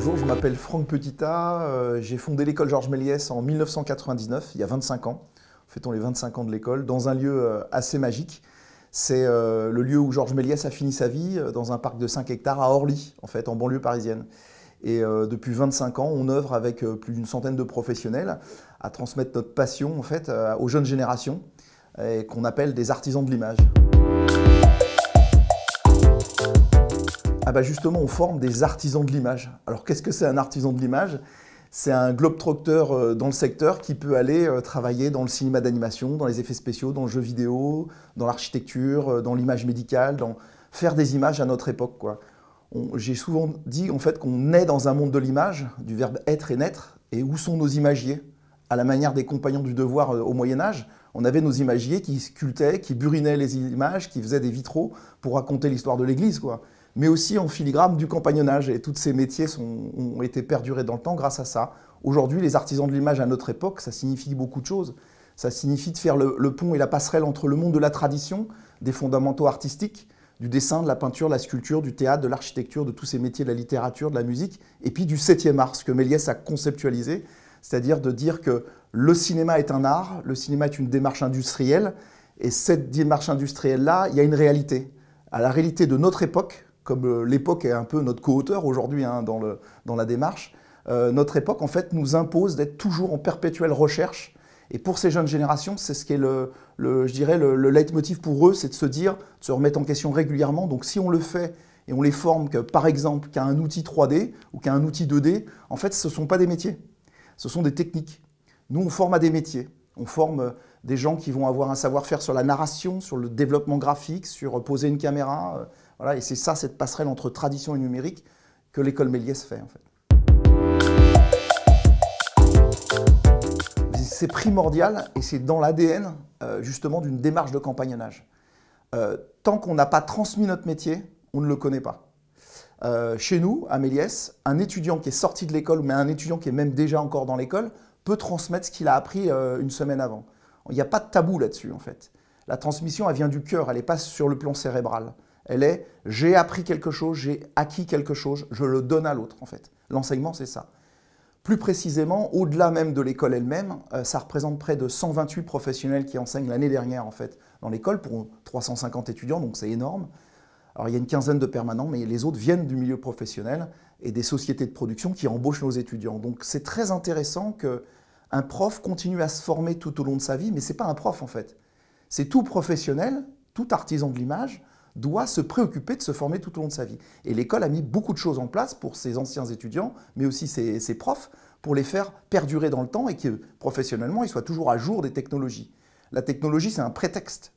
Bonjour, je m'appelle Franck Petita. Euh, j'ai fondé l'école Georges Méliès en 1999, il y a 25 ans. Fêtons les 25 ans de l'école, dans un lieu euh, assez magique. C'est euh, le lieu où Georges Méliès a fini sa vie, dans un parc de 5 hectares à Orly, en en banlieue parisienne. Et depuis 25 ans, on œuvre avec plus d'une centaine de professionnels à transmettre notre passion, en fait, aux jeunes générations, qu'on appelle des artisans de l'image. Ah bah justement, on forme des artisans de l'image. Alors qu'est-ce que c'est un artisan de l'image C'est un globe-trocteur euh, dans le secteur qui peut aller euh, travailler dans le cinéma d'animation, dans les effets spéciaux, dans le jeu vidéo, dans l'architecture, euh, dans l'image médicale, dans faire des images à notre époque. J'ai souvent dit en fait qu'on est dans un monde de l'image, du verbe être et naître, et où sont nos imagiers À la manière des compagnons du devoir au Moyen Âge, on avait nos imagiers qui sculptaient, qui burinaient les images, qui faisaient des vitraux pour raconter l'histoire de l'Église. quoi mais aussi en filigrane du compagnonnage. Et tous ces métiers sont, ont été perdurés dans le temps grâce à ça. Aujourd'hui, les artisans de l'image à notre époque, ça signifie beaucoup de choses. Ça signifie de faire le, le, pont et la passerelle entre le monde de la tradition, des fondamentaux artistiques, du dessin, de la peinture, de la sculpture, du théâtre, de l'architecture, de tous ces métiers, de la littérature, de la musique, et puis du 7e art, ce que Méliès a conceptualisé, c'est-à-dire de dire que le cinéma est un art, le cinéma est une démarche industrielle, et cette démarche industrielle-là, il y a une réalité. À la réalité de notre époque, comme euh, l'époque est un peu notre co-auteur aujourd'hui hein, dans, la démarche, euh, notre époque en fait nous impose d'être toujours en perpétuelle recherche. Et pour ces jeunes générations, c'est ce qui est le, je dirais le, leitmotiv pour eux, c'est de se dire, de se remettre en question régulièrement. Donc si on le fait et on les forme que, par exemple qu'à un outil 3D ou qu'à un outil 2D, en fait ce ne sont pas des métiers, ce sont des techniques. Nous on forme à des métiers, on forme euh, des gens qui vont avoir un savoir-faire sur la narration, sur le développement graphique, sur poser une caméra, voilà, et c'est ça, cette passerelle entre tradition et numérique que l'école Méliès fait en fait. c'est primordial et c'est dans l'ADN euh, justement d'une démarche de campagnonnage. Euh, tant qu'on n'a pas transmis notre métier, on ne le connaît pas. Euh, chez nous, à Méliès, un étudiant qui est sorti de l'école, mais un étudiant qui est même déjà encore dans l'école, peut transmettre ce qu'il a appris une semaine avant. Il n'y a pas de tabou là-dessus en fait. La transmission, elle vient du cœur, elle n'est pas sur le plan cérébral elle est j'ai appris quelque chose, j'ai acquis quelque chose, je le donne à l'autre en fait. L'enseignement, c'est ça. Plus précisément, au-delà même de l'école elle-même, euh, ça représente près de 128 professionnels qui enseignent l'année dernière en fait dans l'école pour 350 étudiants, donc c'est énorme. Alors il y a une quinzaine de permanents, mais les autres viennent du milieu professionnel et des sociétés de production qui embauchent nos étudiants. Donc c'est très intéressant qu'un prof continue à se former tout au long de sa vie, mais ce n'est pas un prof en fait. C'est tout professionnel, tout artisan de l'image, doit se préoccuper de se former tout au long de sa vie. Et l'école a mis beaucoup de choses en place pour ses anciens étudiants, mais aussi ses, profs, pour les faire perdurer dans le temps et que professionnellement, ils soient toujours à jour des technologies. La technologie, c'est un prétexte.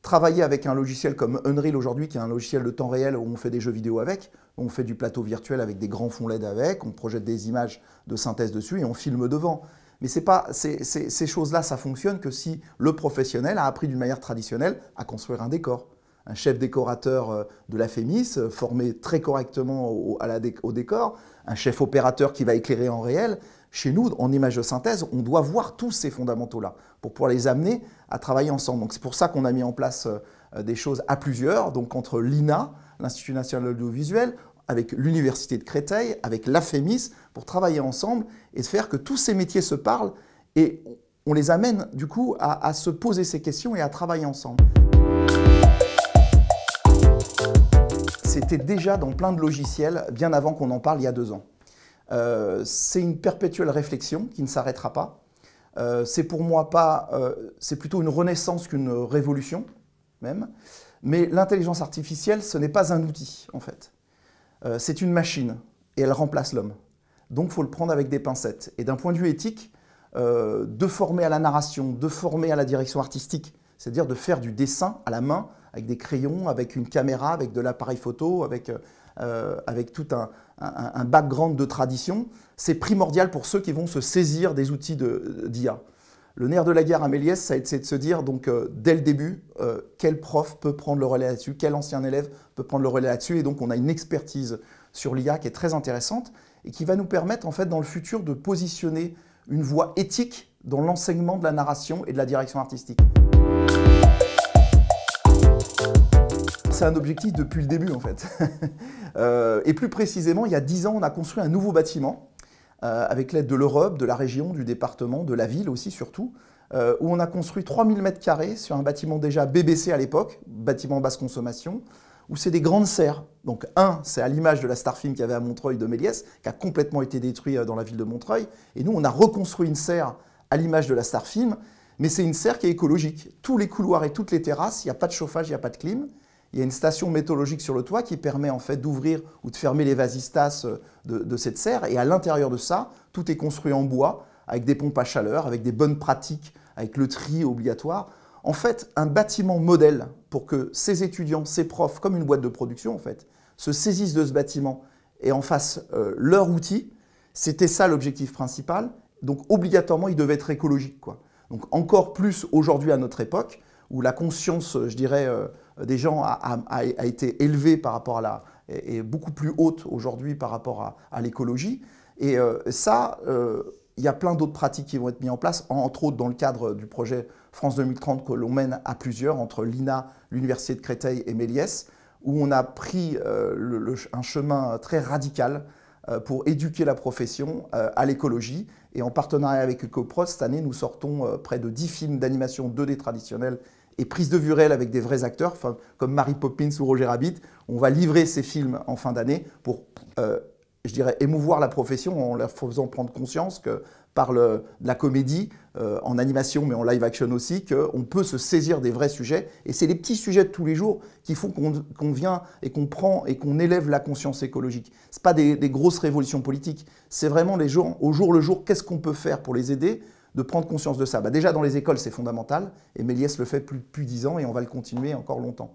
Travailler avec un logiciel comme Unreal aujourd'hui, qui est un logiciel de temps réel où on fait des jeux vidéo avec, on fait du plateau virtuel avec des grands fonds LED avec, on projette des images de synthèse dessus et on filme devant. Mais c'est pas, ces choses-là, ça fonctionne que si le professionnel a appris d'une manière traditionnelle à construire un décor, un chef décorateur euh, de la Fémis, euh, formé très correctement au, décor, un chef opérateur qui va éclairer en réel. Chez nous, en image de synthèse, on doit voir tous ces fondamentaux-là pour pouvoir les amener à travailler ensemble. Donc c'est pour ça qu'on a mis en place euh, des choses à plusieurs, donc entre l'INA, l'Institut national de l'audiovisuel, avec l'Université de Créteil, avec l'AFEMIS, pour travailler ensemble et faire que tous ces métiers se parlent et on les amène du coup à se poser ces questions et à travailler ensemble c'était déjà dans plein de logiciels bien avant qu'on en parle il y a deux ans. Euh, c'est une perpétuelle réflexion qui ne s'arrêtera pas. Euh, c'est pour moi pas, euh, c'est plutôt une renaissance qu'une révolution même. Mais l'intelligence artificielle, ce n'est pas un outil en fait. c'est une machine et elle remplace l'homme. Donc, faut le prendre avec des pincettes. Et d'un point de vue éthique, de former à la narration, de former à la direction artistique, c'est-à-dire de faire du dessin à la main, avec des crayons, avec une caméra, avec de l'appareil photo, avec, euh, euh, tout un, background de tradition, c'est primordial pour ceux qui vont se saisir des outils euh, d'IA. le nerf de la guerre à Méliès, ça a de se dire, donc, dès le début, quel prof peut prendre le relais là-dessus, quel ancien élève peut prendre le relais là-dessus. Et donc, on a une expertise sur l'IA qui est très intéressante et qui va nous permettre, en fait, dans le futur, de positionner une voie éthique dans l'enseignement de la narration et de la direction artistique. c'est un objectif depuis le début en fait. Euh, et plus précisément, il y a 10 ans, on a construit un nouveau bâtiment euh, avec l'aide de l'Europe, de la région, du département, de la ville aussi surtout, euh, où on a construit 3000 m2 sur un bâtiment déjà BBC à l'époque, bâtiment basse consommation, où c'est des grandes serres. Donc un, c'est à l'image de la Starfilm qu'il y avait à Montreuil de Méliès, qui a complètement été détruit dans la ville de Montreuil. Et nous, on a reconstruit une serre à l'image de la Starfilm, mais c'est une serre qui est écologique. Tous les couloirs et toutes les terrasses, il n'y a pas de chauffage, il n'y a pas de clim. Il y a une station météorologique sur le toit qui permet en fait d'ouvrir ou de fermer les vasistas euh, de, cette serre. Et à l'intérieur de ça, tout est construit en bois, avec des pompes à chaleur, avec des bonnes pratiques, avec le tri obligatoire. En fait, un bâtiment modèle pour que ces étudiants, ces profs, comme une boîte de production en fait, se saisissent de ce bâtiment et en fassent euh, leur outil. C'était ça l'objectif principal. Donc obligatoirement, il devait être écologique. Quoi. Donc encore plus aujourd'hui à notre époque, où la conscience, je dirais, euh, euh, des gens a, été élevé par rapport à la, et beaucoup plus haute aujourd'hui par rapport à, l'écologie. Et euh, ça, euh, il y a plein d'autres pratiques qui vont être mises en place, entre autres dans le cadre du projet France 2030 que l'on mène à plusieurs, entre l'INA, l'Université de Créteil et Méliès, où on a pris un chemin très radical pour éduquer la profession à l'écologie. Et en partenariat avec EcoPro, cette année, nous sortons près de 10 films d'animation 2D traditionnels et prise de vue réelle avec des vrais acteurs, comme Mary Poppins ou Roger Rabbit. On va livrer ces films en fin d'année pour, euh, je dirais, émouvoir la profession en leur faisant prendre conscience que par le, la comédie, euh, en animation mais en live action aussi, qu'on peut se saisir des vrais sujets. Et c'est les petits sujets de tous les jours qui font qu'on vient et qu'on prend et qu'on élève la conscience écologique. Ce pas des, des grosses révolutions politiques, c'est vraiment les gens au jour le jour, qu'est-ce qu'on peut faire pour les aider de prendre conscience de ça bah, Déjà dans les écoles, c'est fondamental, et Méliès le fait plus depuis dix ans, et on va le continuer encore longtemps.